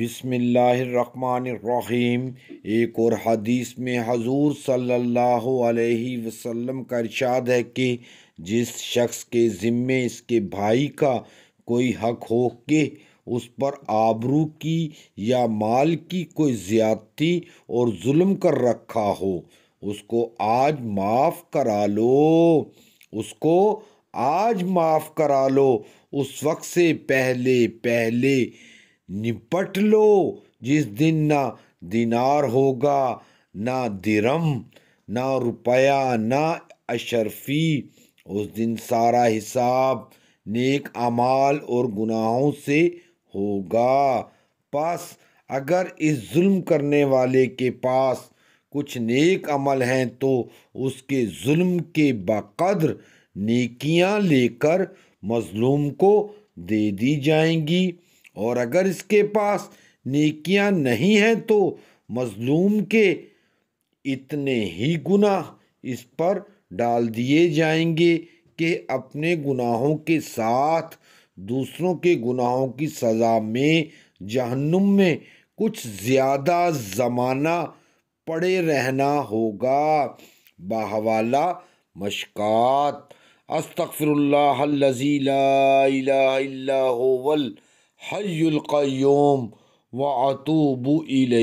بسم اللہ الرحمن الرحیم ایک اور حدیث میں حضور صلی اللہ علیہ وسلم کا ارشاد ہے کہ جس شخص کے ذمے اس کے بھائی کا کوئی حق ہو کے اس پر آبرو کی یا مال کی کوئی زیادتی اور ظلم کر رکھا ہو اس کو آج معاف کرا لو اس کو آج معاف کرا لو اس وقت سے پہلے پہلے نپٹ لو جس دن نہ دینار ہوگا نہ درم نہ روپیہ نہ اشرفی اس دن سارا حساب نیک اعمال اور گناہوں سے ہوگا پس اگر اس ظلم کرنے والے کے پاس کچھ نیک عمل ہیں تو اس کے ظلم کے بقدر نیکیاں لے کر مظلوم کو دے دی جائیں گی اور اگر اس کے پاس نیکیاں نہیں ہیں تو مظلوم کے اتنے ہی گناہ اس پر ڈال دیے جائیں گے کہ اپنے گناہوں کے ساتھ دوسروں کے گناہوں کی سزا میں جہنم میں کچھ زیادہ زمانہ پڑے رہنا ہوگا بحوالہ مشکات استغفر اللہ هو حی القیوم و اطوبی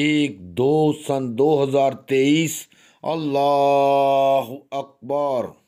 ایک دو سن دو ہزار تیئیس اللہ اکبر